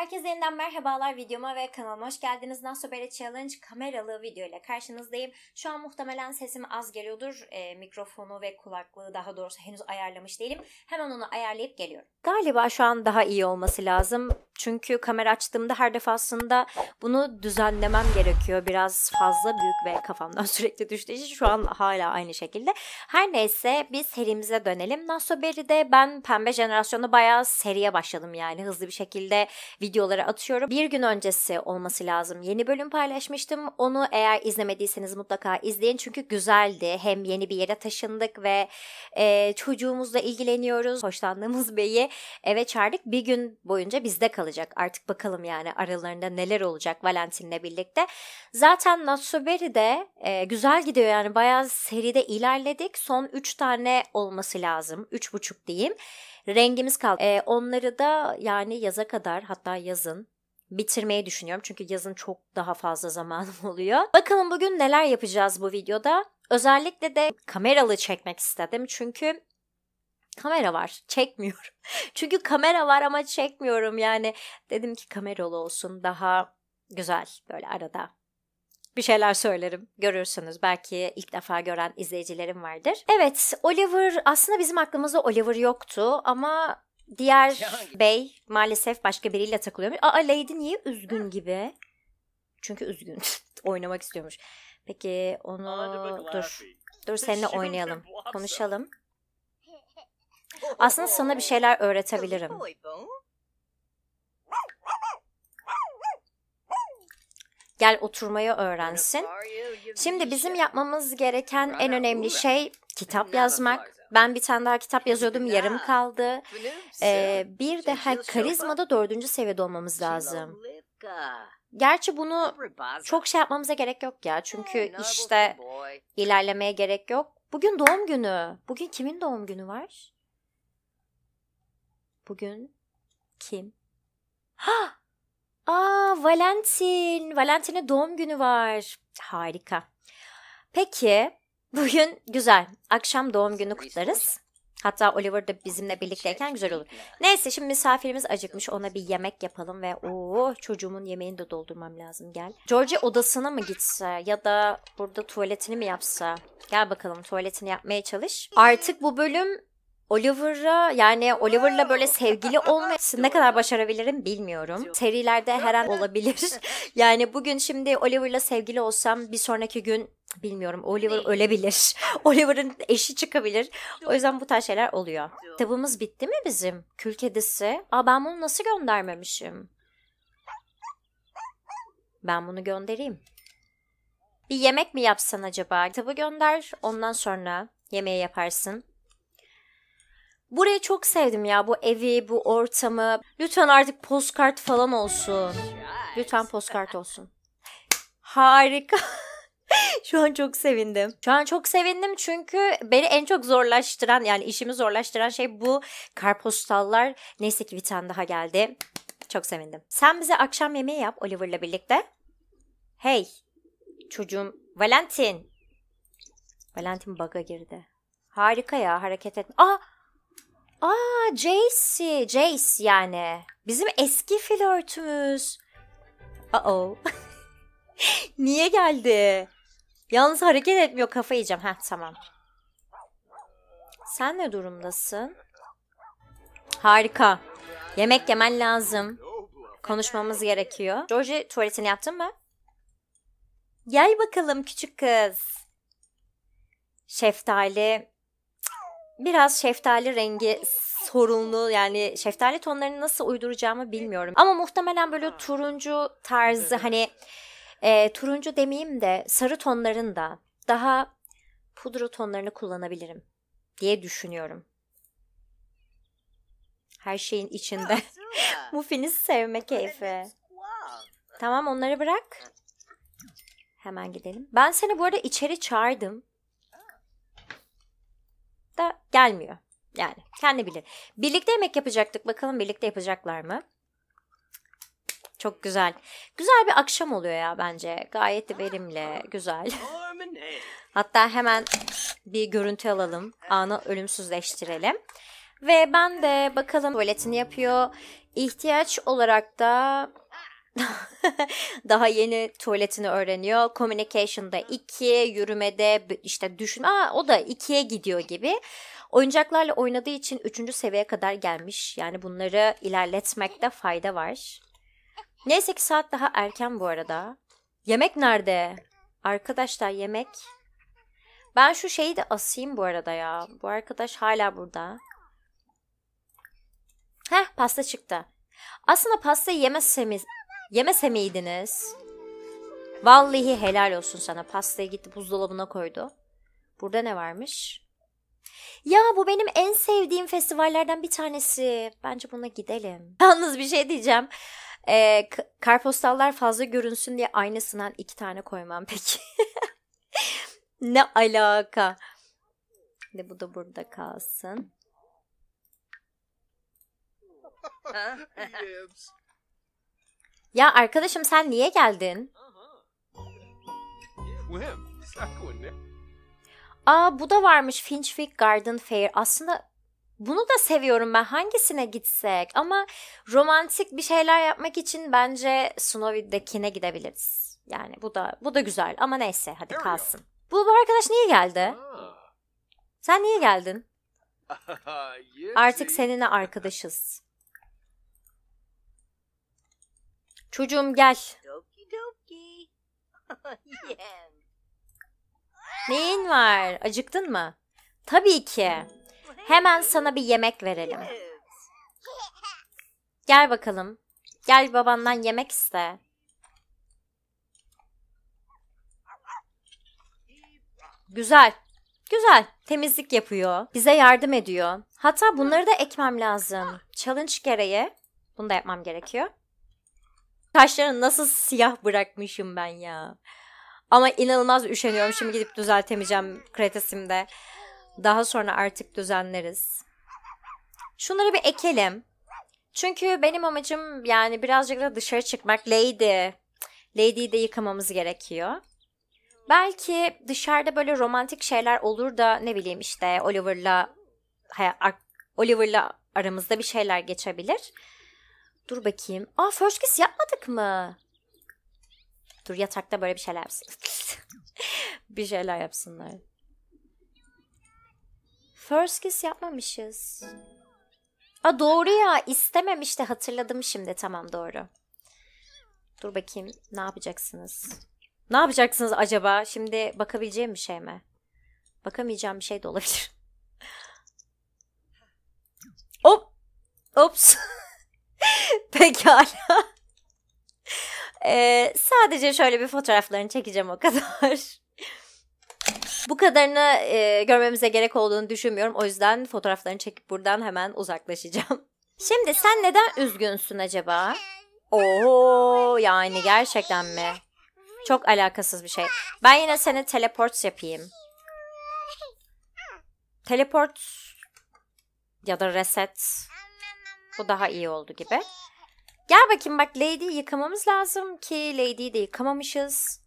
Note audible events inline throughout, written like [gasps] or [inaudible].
Herkese yeniden merhabalar videoma ve kanalıma hoş geldiniz. Nasıl challenge kameralı video ile karşınızdayım. Şu an muhtemelen sesim az geliyordur. E, mikrofonu ve kulaklığı daha doğrusu henüz ayarlamış değilim. Hemen onu ayarlayıp geliyorum. Galiba şu an daha iyi olması lazım. Çünkü kamera açtığımda her defasında bunu düzenlemem gerekiyor. Biraz fazla büyük ve kafamdan [laughs] sürekli düştüğü için şu an hala aynı şekilde. Her neyse biz serimize dönelim. Nasoberi'de ben pembe jenerasyonu bayağı seriye başladım yani hızlı bir şekilde video videoları atıyorum. Bir gün öncesi olması lazım. Yeni bölüm paylaşmıştım. Onu eğer izlemediyseniz mutlaka izleyin çünkü güzeldi. Hem yeni bir yere taşındık ve e, çocuğumuzla ilgileniyoruz. Hoşlandığımız [laughs] beyi eve çağırdık. Bir gün boyunca bizde kalacak. Artık bakalım yani aralarında neler olacak Valentin'le birlikte. Zaten Natsuberi'de e, güzel gidiyor yani bayağı seride ilerledik. Son 3 tane olması lazım. 3,5 diyeyim rengimiz kaldı. E, onları da yani yaza kadar hatta yazın bitirmeyi düşünüyorum. Çünkü yazın çok daha fazla [laughs] zamanım oluyor. Bakalım bugün neler yapacağız bu videoda. Özellikle de kameralı çekmek istedim. Çünkü kamera var çekmiyorum. [laughs] çünkü kamera var ama çekmiyorum yani. Dedim ki kameralı olsun daha güzel böyle arada bir şeyler söylerim. Görürsünüz. Belki ilk defa gören izleyicilerim vardır. Evet, Oliver aslında bizim aklımızda Oliver yoktu ama diğer yani. bey maalesef başka biriyle takılıyormuş. Aa Lady niye üzgün gibi? Çünkü üzgün. [laughs] Oynamak istiyormuş. Peki onu dur. Dur seninle oynayalım. Konuşalım. [laughs] Aslında sana bir şeyler öğretebilirim. gel oturmayı öğrensin. Şimdi bizim yapmamız gereken en önemli şey kitap yazmak. Ben bir tane daha kitap yazıyordum yarım kaldı. Ee, bir de her karizmada dördüncü seviyede olmamız lazım. Gerçi bunu çok şey yapmamıza gerek yok ya. Çünkü işte ilerlemeye gerek yok. Bugün doğum günü. Bugün kimin doğum günü var? Bugün kim? [gasps] Ha! Aa Valentin. Valentin'e doğum günü var. Harika. Peki bugün güzel. Akşam doğum günü kutlarız. Hatta Oliver da bizimle birlikteyken güzel olur. Neyse şimdi misafirimiz acıkmış. Ona bir yemek yapalım ve o çocuğumun yemeğini de doldurmam lazım gel. George odasına mı gitse ya da burada tuvaletini mi yapsa? Gel bakalım tuvaletini yapmaya çalış. Artık bu bölüm Oliver'a yani Oliver'la böyle sevgili [laughs] olmayı ne kadar başarabilirim bilmiyorum. Serilerde her an olabilir. [laughs] yani bugün şimdi Oliver'la sevgili olsam bir sonraki gün bilmiyorum Oliver Değil. ölebilir. [laughs] Oliver'ın eşi çıkabilir. O yüzden bu tarz şeyler oluyor. Kitabımız bitti mi bizim? Kül kedisi. Aa ben bunu nasıl göndermemişim? Ben bunu göndereyim. Bir yemek mi yapsan acaba? Kitabı gönder ondan sonra yemeği yaparsın. Burayı çok sevdim ya bu evi, bu ortamı. Lütfen artık postkart falan olsun. Lütfen postkart olsun. Harika. [laughs] Şu an çok sevindim. Şu an çok sevindim çünkü beni en çok zorlaştıran yani işimi zorlaştıran şey bu karpostallar. Neyse ki bir tane daha geldi. Çok sevindim. Sen bize akşam yemeği yap Oliver'la birlikte. Hey çocuğum Valentin. Valentin baga girdi. Harika ya hareket et Aa Aa Jace, Jace yani. Bizim eski flörtümüz. Uh-oh. [laughs] Niye geldi? Yalnız hareket etmiyor kafa yiyeceğim. Heh tamam. Sen ne durumdasın? Harika. Yemek yemen lazım. Konuşmamız gerekiyor. George tuvaletini yaptın mı? Gel bakalım küçük kız. Şeftali biraz şeftali rengi sorunlu yani şeftali tonlarını nasıl uyduracağımı bilmiyorum. Ama muhtemelen böyle turuncu tarzı hani e, turuncu demeyeyim de sarı tonların da daha pudra tonlarını kullanabilirim diye düşünüyorum. Her şeyin içinde. [laughs] Muffin'i sevme keyfi. Tamam onları bırak. Hemen gidelim. Ben seni bu arada içeri çağırdım da gelmiyor. Yani kendi bilir. Birlikte yemek yapacaktık. Bakalım birlikte yapacaklar mı? Çok güzel. Güzel bir akşam oluyor ya bence. Gayet verimli, güzel. Hatta hemen bir görüntü alalım. Anı ölümsüzleştirelim. Ve ben de bakalım tuvaletini yapıyor. İhtiyaç olarak da [laughs] Daha yeni tuvaletini öğreniyor. Communication'da 2, yürümede işte düşün. Aa, o da 2'ye gidiyor gibi. Oyuncaklarla oynadığı için 3. seviyeye kadar gelmiş. Yani bunları ilerletmekte fayda var. Neyse ki saat daha erken bu arada. Yemek nerede? Arkadaşlar yemek. Ben şu şeyi de asayım bu arada ya. Bu arkadaş hala burada. Heh pasta çıktı. Aslında pastayı yemezsemiz Yemese miydiniz? Vallahi helal olsun sana. Pastayı gitti buzdolabına koydu. Burada ne varmış? Ya bu benim en sevdiğim festivallerden bir tanesi. Bence buna gidelim. [laughs] Yalnız bir şey diyeceğim. Ee, karpostallar fazla görünsün diye aynasından iki tane koymam peki. [laughs] ne alaka? Şimdi bu da burada kalsın. [laughs] Ya arkadaşım sen niye geldin? Aa bu da varmış Finchwick Garden Fair. Aslında bunu da seviyorum ben hangisine gitsek ama romantik bir şeyler yapmak için bence Snowy'dekine gidebiliriz. Yani bu da bu da güzel ama neyse hadi kalsın. Bu, bu arkadaş niye geldi? Ah. Sen niye geldin? [laughs] Artık seninle arkadaşız. Çocuğum gel. [laughs] Neyin var? Acıktın mı? Tabii ki. Hemen sana bir yemek verelim. Gel bakalım. Gel babandan yemek iste. Güzel. Güzel. Temizlik yapıyor. Bize yardım ediyor. Hatta bunları da ekmem lazım. Challenge gereği bunu da yapmam gerekiyor. Kaşlarını nasıl siyah bırakmışım ben ya. Ama inanılmaz üşeniyorum. Şimdi gidip düzeltemeyeceğim kretesimde. Daha sonra artık düzenleriz. Şunları bir ekelim. Çünkü benim amacım yani birazcık da dışarı çıkmak. Lady. Lady'yi de yıkamamız gerekiyor. Belki dışarıda böyle romantik şeyler olur da ne bileyim işte Oliver'la Oliver'la aramızda bir şeyler geçebilir. Dur bakayım. Aa first kiss yapmadık mı? Dur yatakta böyle bir şeyler yapsın. [laughs] bir şeyler yapsınlar. First kiss yapmamışız. Aa doğru ya istememişti hatırladım şimdi tamam doğru. Dur bakayım ne yapacaksınız? Ne yapacaksınız acaba? Şimdi bakabileceğim bir şey mi? Bakamayacağım bir şey de olabilir. [laughs] Hop! Ops! [laughs] [laughs] Pekala. Ee, sadece şöyle bir fotoğraflarını çekeceğim o kadar. Bu kadarını e, görmemize gerek olduğunu düşünmüyorum. O yüzden fotoğraflarını çekip buradan hemen uzaklaşacağım. [laughs] Şimdi sen neden üzgünsün acaba? Oo yani gerçekten mi? Çok alakasız bir şey. Ben yine seni teleport yapayım. Teleport ya da reset. Bu daha iyi oldu gibi. Gel bakayım bak Lady'yi yıkamamız lazım ki Lady'yi de yıkamamışız.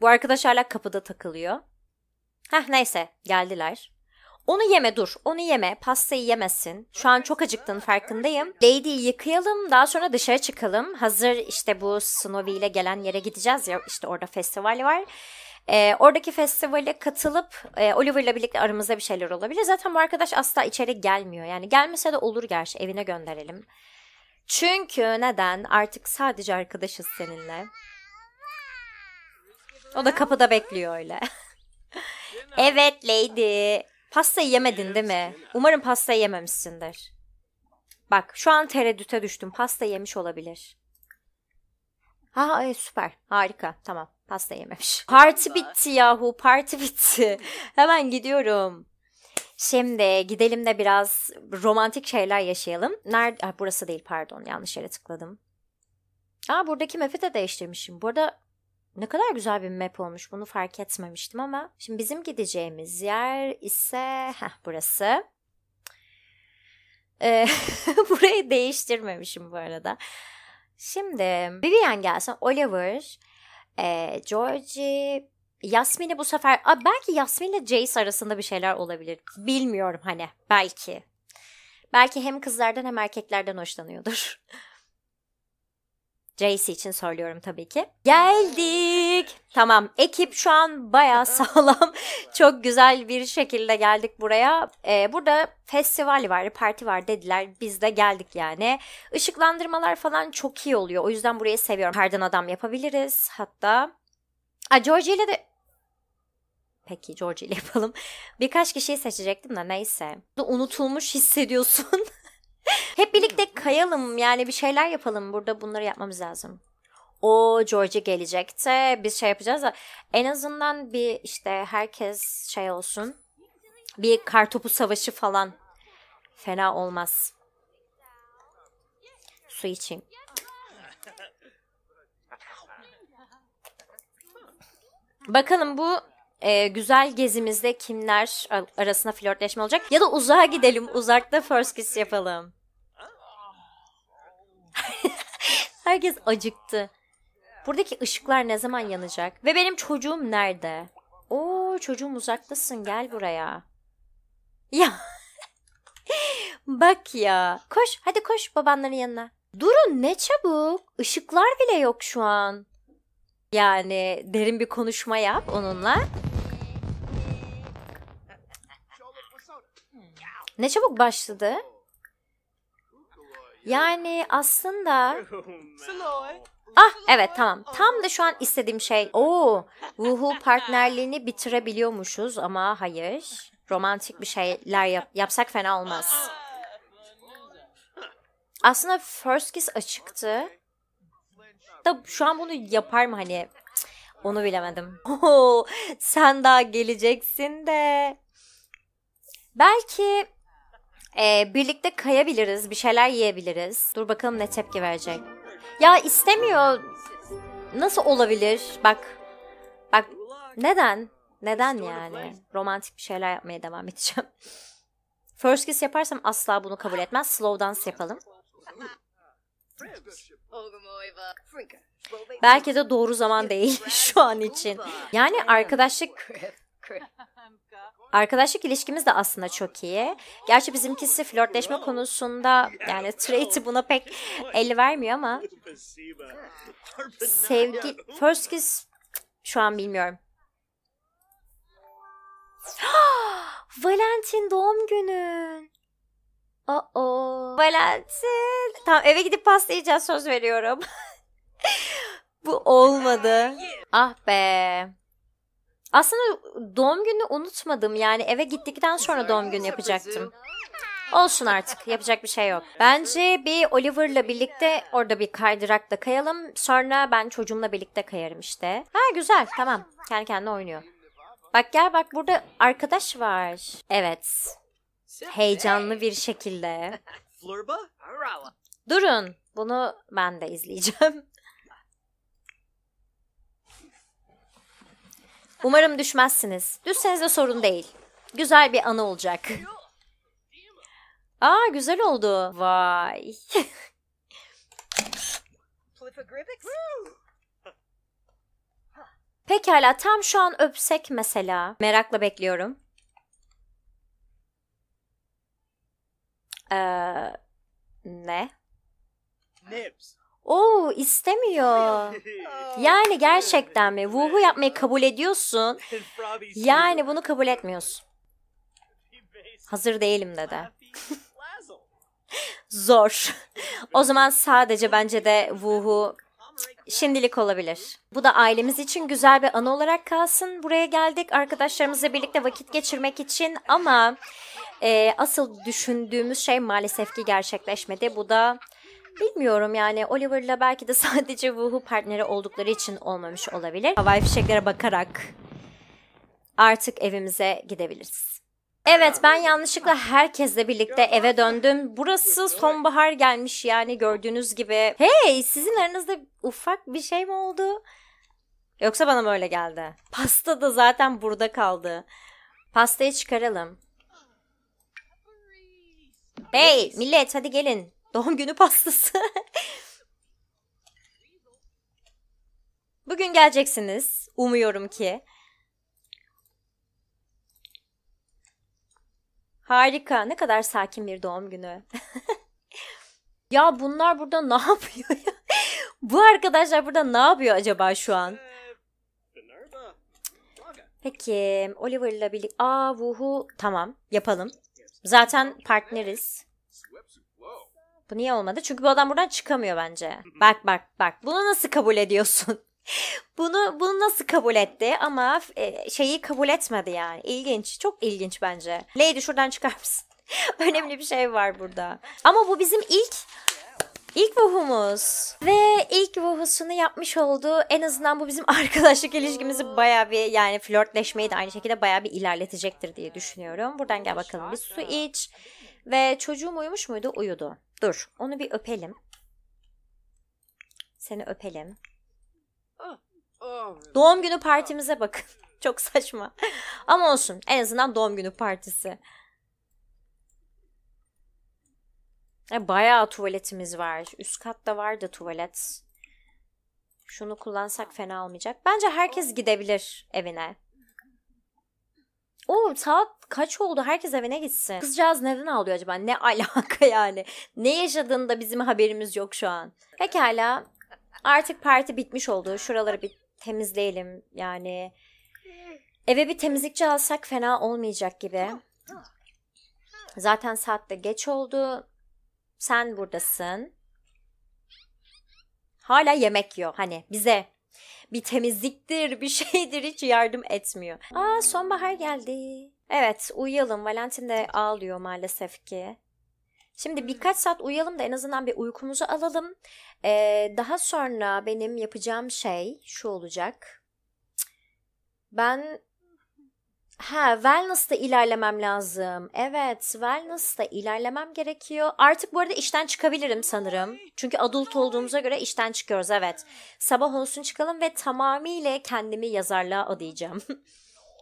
Bu arkadaş hala kapıda takılıyor. Heh neyse geldiler. Onu yeme dur. Onu yeme. Pastayı yemesin. Şu an çok acıktın farkındayım. Lady'yi yıkayalım. Daha sonra dışarı çıkalım. Hazır işte bu Snowy ile gelen yere gideceğiz ya. işte orada festival var. E, oradaki festivale katılıp e, Oliver'la birlikte aramızda bir şeyler olabilir. Zaten bu arkadaş asla içeri gelmiyor. Yani gelmese de olur gerçi evine gönderelim. Çünkü neden? Artık sadece arkadaşız seninle. O da kapıda bekliyor öyle. [laughs] evet lady. Pastayı yemedin değil mi? Umarım pastayı yememişsindir. Bak şu an tereddüte düştüm. Pasta yemiş olabilir. Ha e, süper. Harika. Tamam. Pasta yememiş. Parti bitti yahu parti bitti. [laughs] Hemen gidiyorum. Şimdi gidelim de biraz romantik şeyler yaşayalım. Nerede? Ah, burası değil pardon yanlış yere tıkladım. Aa buradaki map'i de değiştirmişim. Burada ne kadar güzel bir map olmuş bunu fark etmemiştim ama. Şimdi bizim gideceğimiz yer ise heh, burası. Ee, [laughs] burayı değiştirmemişim bu arada. Şimdi Vivian gelsin. Oliver e, Georgie Yasmin'i bu sefer a, belki Yasmin ile Jace arasında bir şeyler olabilir. Bilmiyorum hani belki. Belki hem kızlardan hem erkeklerden hoşlanıyordur. [laughs] Jace için söylüyorum tabii ki. Geldik. Tamam ekip şu an baya [laughs] sağlam. Çok güzel bir şekilde geldik buraya. Ee, burada festival var, parti var dediler. Biz de geldik yani. Işıklandırmalar falan çok iyi oluyor. O yüzden burayı seviyorum. Kardan adam yapabiliriz hatta. A, Georgie ile de Peki George ile yapalım. Birkaç kişiyi seçecektim de neyse. Unutulmuş hissediyorsun. [laughs] [laughs] Hep birlikte kayalım yani bir şeyler yapalım. Burada bunları yapmamız lazım. O George gelecekti biz şey yapacağız da en azından bir işte herkes şey olsun. Bir kartopu savaşı falan fena olmaz. Su içeyim. Bakalım bu e, güzel gezimizde kimler arasında flörtleşme olacak? Ya da uzağa gidelim. Uzakta first kiss yapalım. [laughs] Herkes acıktı. Buradaki ışıklar ne zaman yanacak? Ve benim çocuğum nerede? Oo çocuğum uzaktasın gel buraya. Ya. [laughs] Bak ya. Koş hadi koş babanların yanına. Durun ne çabuk. Işıklar bile yok şu an. Yani derin bir konuşma yap onunla. Ne çabuk başladı. Yani aslında... Ah evet tamam. Tam da şu an istediğim şey. Oo, ruhu partnerliğini bitirebiliyormuşuz ama hayır. Romantik bir şeyler yap yapsak fena olmaz. Aslında First Kiss açıktı. Da şu an bunu yapar mı hani? Onu bilemedim. [laughs] Oo, sen daha geleceksin de. Belki ee, birlikte kayabiliriz, bir şeyler yiyebiliriz. Dur bakalım ne tepki verecek. Ya istemiyor. Nasıl olabilir? Bak. Bak neden? Neden yani? Romantik bir şeyler yapmaya devam edeceğim. [laughs] First kiss yaparsam asla bunu kabul etmez. Slow dance yapalım. Belki de doğru zaman değil [laughs] şu an için. Yani arkadaşlık Arkadaşlık ilişkimiz de aslında çok iyi. Gerçi bizimkisi flörtleşme konusunda yani trait'i buna pek el vermiyor ama sevgi first kiss şu an bilmiyorum. [gasps] Valentin doğum günün. Oh oh. Valentin. Tamam eve gidip pasta yiyeceğiz söz veriyorum. [laughs] Bu olmadı. Ah be. Aslında doğum günü unutmadım. Yani eve gittikten sonra doğum günü yapacaktım. Olsun artık. Yapacak bir şey yok. Bence bir Oliver'la birlikte orada bir kaydırak da kayalım. Sonra ben çocuğumla birlikte kayarım işte. Ha güzel. Tamam. Kendi kendine oynuyor. Bak gel bak burada arkadaş var. Evet. Heyecanlı bir şekilde. Durun. Bunu ben de izleyeceğim. Umarım düşmezsiniz. Düşseniz de sorun değil. Güzel bir anı olacak. Aa güzel oldu. Vay. Pekala tam şu an öpsek mesela. Merakla bekliyorum. Ee, ne? Nibs. Oo istemiyor. [laughs] Yani gerçekten mi? Vuhu yapmayı kabul ediyorsun. Yani bunu kabul etmiyorsun. Hazır değilim dedi. [laughs] Zor. o zaman sadece bence de Vuhu şimdilik olabilir. Bu da ailemiz için güzel bir anı olarak kalsın. Buraya geldik arkadaşlarımızla birlikte vakit geçirmek için ama e, asıl düşündüğümüz şey maalesef ki gerçekleşmedi. Bu da Bilmiyorum yani Oliver'la belki de [laughs] sadece ruhu partneri oldukları için olmamış olabilir. Havai fişeklere bakarak artık evimize gidebiliriz. Evet ben yanlışlıkla herkesle birlikte eve döndüm. Burası sonbahar gelmiş yani gördüğünüz gibi. Hey sizin aranızda ufak bir şey mi oldu? Yoksa bana mı öyle geldi? Pasta da zaten burada kaldı. Pastayı çıkaralım. Hey millet hadi gelin. Doğum günü pastası. [laughs] Bugün geleceksiniz. Umuyorum ki. Harika. Ne kadar sakin bir doğum günü. [laughs] ya bunlar burada ne yapıyor ya? [laughs] Bu arkadaşlar burada ne yapıyor acaba şu an? Peki Oliver'la birlikte... Aa Wuhu tamam yapalım. Zaten partneriz. Bu niye olmadı? Çünkü bu adam buradan çıkamıyor bence. Bak bak bak. Bunu nasıl kabul ediyorsun? [laughs] bunu bunu nasıl kabul etti ama e, şeyi kabul etmedi yani. İlginç. Çok ilginç bence. Lady şuradan çıkar mısın? [laughs] Önemli bir şey var burada. Ama bu bizim ilk ilk vuhumuz ve ilk vuhusunu yapmış oldu. En azından bu bizim [laughs] arkadaşlık ilişkimizi baya bir yani flörtleşmeyi de aynı şekilde baya bir ilerletecektir diye düşünüyorum. Buradan gel bakalım bir su iç. Ve çocuğum uyumuş muydu? Uyudu. Dur onu bir öpelim. Seni öpelim. Doğum günü partimize bakın. [laughs] Çok saçma. Ama olsun. En azından doğum günü partisi. E, bayağı tuvaletimiz var. Üst katta var da tuvalet. Şunu kullansak fena olmayacak. Bence herkes gidebilir evine. O saat kaç oldu? Herkes evine gitsin. Kızcağız neden ağlıyor acaba? Ne [laughs] alaka yani? Ne yaşadığında bizim haberimiz yok şu an. Pekala. Artık parti bitmiş oldu. Şuraları bir temizleyelim. Yani eve bir temizlikçi alsak fena olmayacak gibi. Zaten saat de geç oldu. Sen buradasın. Hala yemek yiyor hani bize bir temizliktir, bir şeydir hiç yardım etmiyor. Aa sonbahar geldi. Evet uyuyalım. Valentin de ağlıyor maalesef ki. Şimdi hmm. birkaç saat uyuyalım da en azından bir uykumuzu alalım. Ee, daha sonra benim yapacağım şey şu olacak. Ben Ha, wellness'ta ilerlemem lazım. Evet, wellness'ta ilerlemem gerekiyor. Artık bu arada işten çıkabilirim sanırım. Çünkü adult olduğumuza göre işten çıkıyoruz, evet. Sabah olsun çıkalım ve tamamıyla kendimi yazarlığa adayacağım.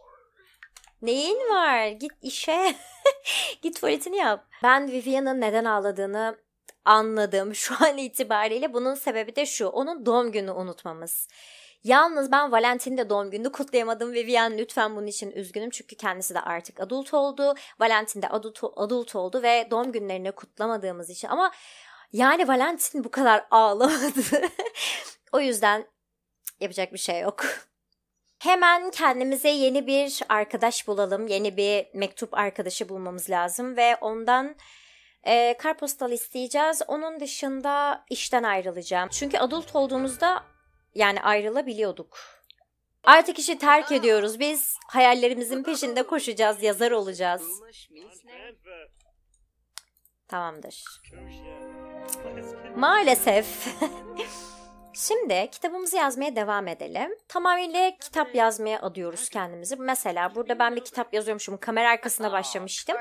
[laughs] Neyin var? Git işe. [laughs] Git tuvaletini yap. Ben Vivian'ın neden ağladığını anladım [laughs] şu an itibariyle. Bunun sebebi de şu. Onun doğum günü unutmamız. Yalnız ben Valentin'de doğum gününü kutlayamadım Vivian lütfen bunun için üzgünüm çünkü kendisi de artık adult oldu. Valentin de adult, adult oldu ve doğum günlerini kutlamadığımız için ama yani Valentin bu kadar ağlamadı. [laughs] o yüzden yapacak bir şey yok. Hemen kendimize yeni bir arkadaş bulalım. Yeni bir mektup arkadaşı bulmamız lazım ve ondan e, karpostal isteyeceğiz. Onun dışında işten ayrılacağım. Çünkü adult olduğumuzda yani ayrılabiliyorduk. Artık işi terk ediyoruz. Biz hayallerimizin peşinde koşacağız, yazar olacağız. Tamamdır. Maalesef. [laughs] Şimdi kitabımızı yazmaya devam edelim. Tamamıyla kitap yazmaya adıyoruz kendimizi. Mesela burada ben bir kitap yazıyormuşum. Kamera arkasına başlamıştım.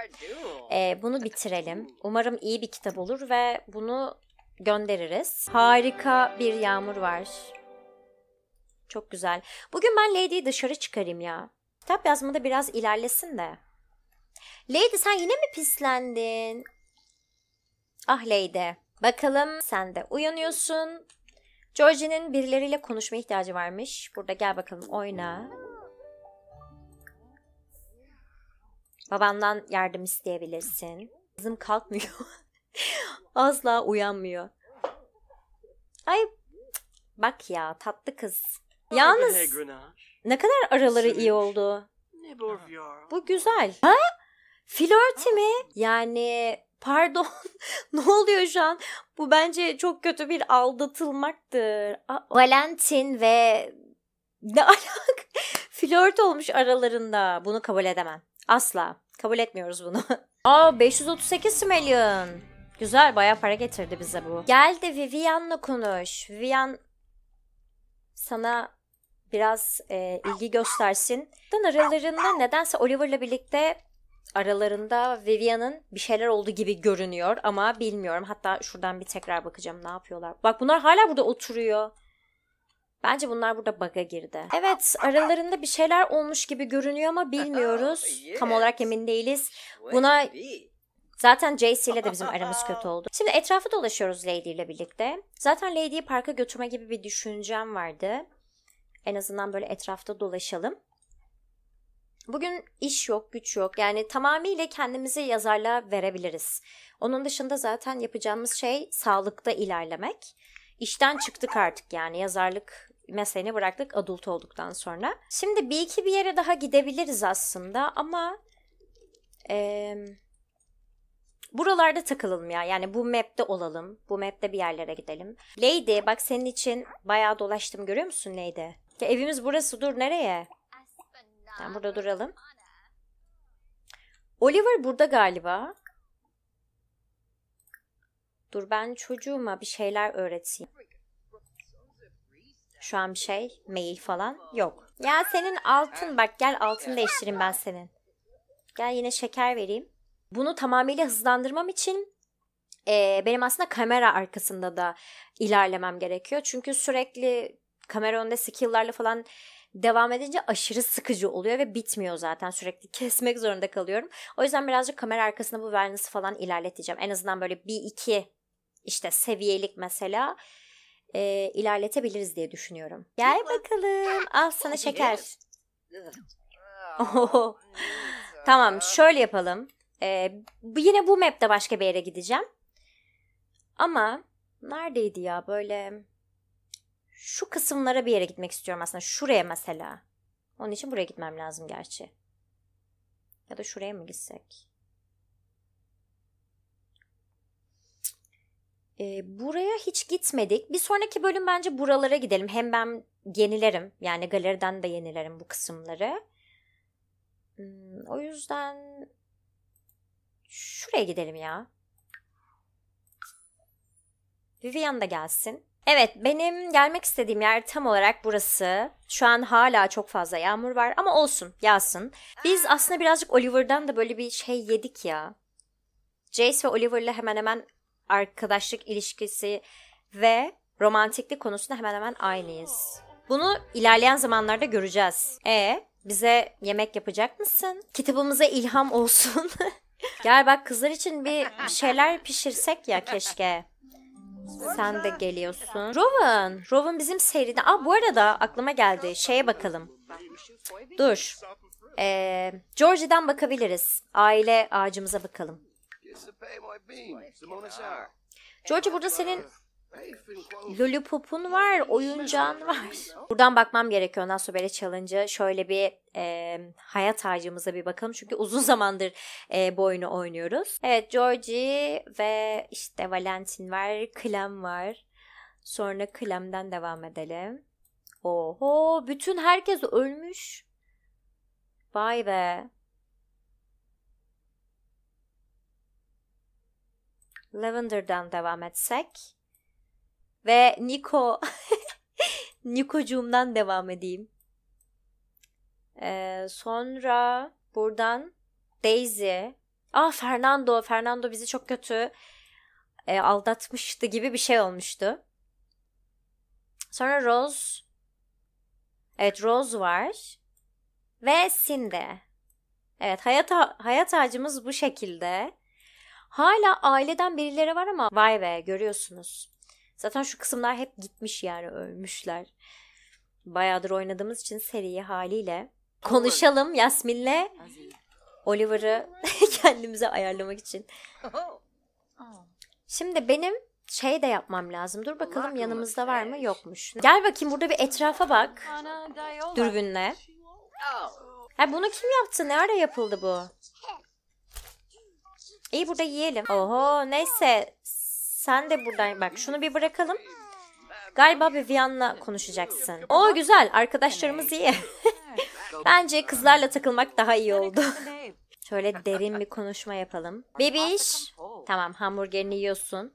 Ee, bunu bitirelim. Umarım iyi bir kitap olur ve bunu göndeririz. Harika bir yağmur var. Çok güzel. Bugün ben Lady'yi dışarı çıkarayım ya. Kitap yazmada biraz ilerlesin de. Lady sen yine mi pislendin? Ah Lady. Bakalım sen de uyanıyorsun. Georgie'nin birileriyle konuşma ihtiyacı varmış. Burada gel bakalım oyna. Babandan yardım isteyebilirsin. Kızım kalkmıyor. [laughs] Asla uyanmıyor. Ay bak ya tatlı kız. Yalnız ne kadar araları iyi oldu. Bu güzel. Ha? Flörtü mi? Yani pardon [laughs] ne oluyor şu an? Bu bence çok kötü bir aldatılmaktır. Aa, Valentin ve ne [laughs] alak? Flört olmuş aralarında. Bunu kabul edemem. Asla. Kabul etmiyoruz bunu. [laughs] Aa 538 milyon. Güzel bayağı para getirdi bize bu. Gel de Vivian'la konuş. Vivian sana biraz e, ilgi göstersin. Aralarında nedense Oliver'la birlikte aralarında Vivian'ın bir şeyler olduğu gibi görünüyor ama bilmiyorum. Hatta şuradan bir tekrar bakacağım ne yapıyorlar. Bak bunlar hala burada oturuyor. Bence bunlar burada baga girdi. Evet aralarında bir şeyler olmuş gibi görünüyor ama bilmiyoruz. Tam olarak emin değiliz. Buna Zaten JC ile de bizim [laughs] aramız kötü oldu. Şimdi etrafı dolaşıyoruz Lady ile birlikte. Zaten Lady'yi parka götürme gibi bir düşüncem vardı. En azından böyle etrafta dolaşalım. Bugün iş yok, güç yok. Yani tamamıyla kendimizi yazarlığa verebiliriz. Onun dışında zaten yapacağımız şey sağlıkta ilerlemek. İşten çıktık artık yani yazarlık mesleğini bıraktık adult olduktan sonra. Şimdi bir iki bir yere daha gidebiliriz aslında ama e, buralarda takılalım ya. Yani bu map'te olalım. Bu map'te bir yerlere gidelim. Lady bak senin için bayağı dolaştım görüyor musun Lady? Ya evimiz burası dur nereye? Tamam burada duralım. Oliver burada galiba. Dur ben çocuğuma bir şeyler öğreteyim. Şu an bir şey, mail falan yok. Ya senin altın bak gel altın değiştireyim ben senin. Gel yine şeker vereyim. Bunu tamamıyla hızlandırmam için e, benim aslında kamera arkasında da ilerlemem gerekiyor. Çünkü sürekli kamera önünde skill'larla falan devam edince aşırı sıkıcı oluyor ve bitmiyor zaten sürekli [laughs] kesmek zorunda kalıyorum. O yüzden birazcık kamera arkasında bu wellness'ı falan ilerleteceğim. En azından böyle bir iki işte seviyelik mesela e, ilerletebiliriz diye düşünüyorum. Gel bakalım. Al sana şeker. [laughs] tamam şöyle yapalım. Ee, yine bu map'te başka bir yere gideceğim. Ama neredeydi ya böyle şu kısımlara bir yere gitmek istiyorum aslında. Şuraya mesela. Onun için buraya gitmem lazım gerçi. Ya da şuraya mı gitsek? E, buraya hiç gitmedik. Bir sonraki bölüm bence buralara gidelim. Hem ben yenilerim. Yani galeriden de yenilerim bu kısımları. Hmm, o yüzden şuraya gidelim ya. Vivian da gelsin. Evet benim gelmek istediğim yer tam olarak burası. Şu an hala çok fazla yağmur var ama olsun yağsın. Biz aslında birazcık Oliver'dan da böyle bir şey yedik ya. Jace ve Oliver'la hemen hemen arkadaşlık ilişkisi ve romantiklik konusunda hemen hemen aynıyız. Bunu ilerleyen zamanlarda göreceğiz. E bize yemek yapacak mısın? Kitabımıza ilham olsun. [laughs] Gel bak kızlar için bir şeyler pişirsek ya keşke. Sen de geliyorsun. Rowan. Rowan bizim seride. Aa bu arada aklıma geldi. Şeye bakalım. Dur. Ee, Georgie'den bakabiliriz. Aile ağacımıza bakalım. Georgie burada senin Lollipop'un var, oyuncağın var. Buradan bakmam gerekiyor böyle çalınca Şöyle bir e, hayat harcımıza bir bakalım. Çünkü uzun [laughs] zamandır e, bu oyunu oynuyoruz. Evet, Georgie ve işte Valentin var, Clem var. Sonra Clem'den devam edelim. Oho, bütün herkes ölmüş. Vay be. Lavender'dan devam etsek. Ve Niko [laughs] Nikocuğumdan devam edeyim. Ee, sonra buradan Daisy. Ah Fernando. Fernando bizi çok kötü e, aldatmıştı gibi bir şey olmuştu. Sonra Rose. Evet Rose var. Ve Cindy. Evet hayat, hayat ağacımız bu şekilde. Hala aileden birileri var ama vay be görüyorsunuz. Zaten şu kısımlar hep gitmiş yani ölmüşler. Bayağıdır oynadığımız için seriyi haliyle konuşalım Yasmin'le. Oliver'ı [laughs] kendimize ayarlamak için. [laughs] Şimdi benim şey de yapmam lazım. Dur bakalım yanımızda var mı? Şey. Yokmuş. Gel bakayım burada bir etrafa bak. Dürbünle. Oh. Ha bunu kim yaptı? Ne ara yapıldı bu? İyi burada yiyelim. Oho neyse sen de buradan bak şunu bir bırakalım. Galiba Vivian'la konuşacaksın. O güzel arkadaşlarımız iyi. [laughs] Bence kızlarla takılmak daha iyi oldu. [laughs] Şöyle derin bir konuşma yapalım. Bebiş. Tamam hamburgerini yiyorsun.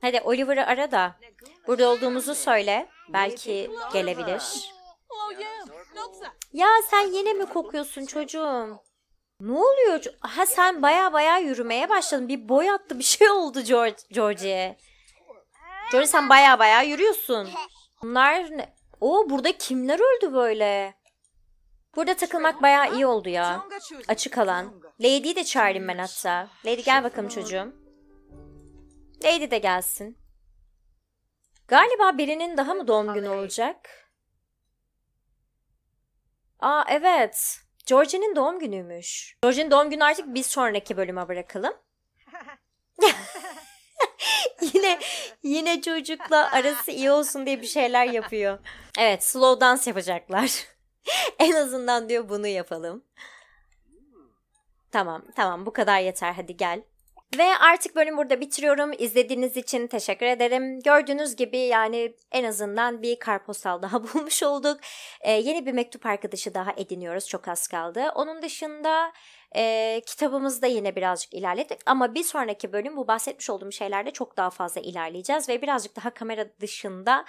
Hadi Oliver'ı ara da burada olduğumuzu söyle. Belki gelebilir. Oh, ya sen yine mi kokuyorsun çocuğum? Ne oluyor? Ha sen baya baya yürümeye başladın. Bir boy attı bir şey oldu George George'ye. George sen baya baya yürüyorsun. Bunlar ne? Oo burada kimler öldü böyle? Burada takılmak baya iyi oldu ya. Açık alan. Lady'yi de çağırayım ben hatta. Lady gel bakalım çocuğum. Lady de gelsin. Galiba birinin daha mı doğum günü olacak? Aa evet. Georgie'nin doğum günüymüş. Georgie'nin doğum günü artık biz sonraki bölüme bırakalım. [laughs] yine yine çocukla arası iyi olsun diye bir şeyler yapıyor. Evet slow dance yapacaklar. [laughs] en azından diyor bunu yapalım. Tamam tamam bu kadar yeter hadi gel. Ve artık bölüm burada bitiriyorum. İzlediğiniz için teşekkür ederim. Gördüğünüz gibi yani en azından bir karposal daha [laughs] bulmuş olduk. Ee, yeni bir mektup arkadaşı daha ediniyoruz. Çok az kaldı. Onun dışında e, kitabımızda yine birazcık ilerledik. Ama bir sonraki bölüm bu bahsetmiş olduğum şeylerde çok daha fazla ilerleyeceğiz. Ve birazcık daha kamera dışında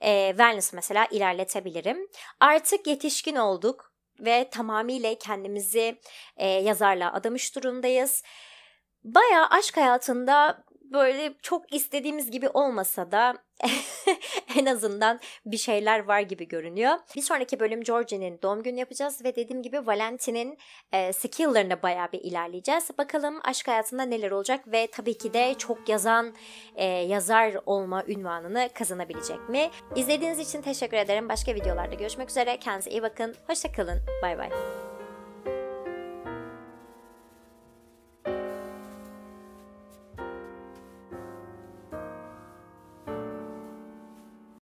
e, wellness mesela ilerletebilirim. Artık yetişkin olduk ve tamamıyla kendimizi e, yazarla adamış durumdayız. Baya aşk hayatında böyle çok istediğimiz gibi olmasa da [laughs] en azından bir şeyler var gibi görünüyor. Bir sonraki bölüm Georgie'nin doğum günü yapacağız ve dediğim gibi Valentin'in e, skill'larına bayağı bir ilerleyeceğiz. Bakalım aşk hayatında neler olacak ve tabii ki de çok yazan e, yazar olma ünvanını kazanabilecek mi? İzlediğiniz için teşekkür ederim. Başka videolarda görüşmek üzere. Kendinize iyi bakın. Hoşçakalın. Bay bay.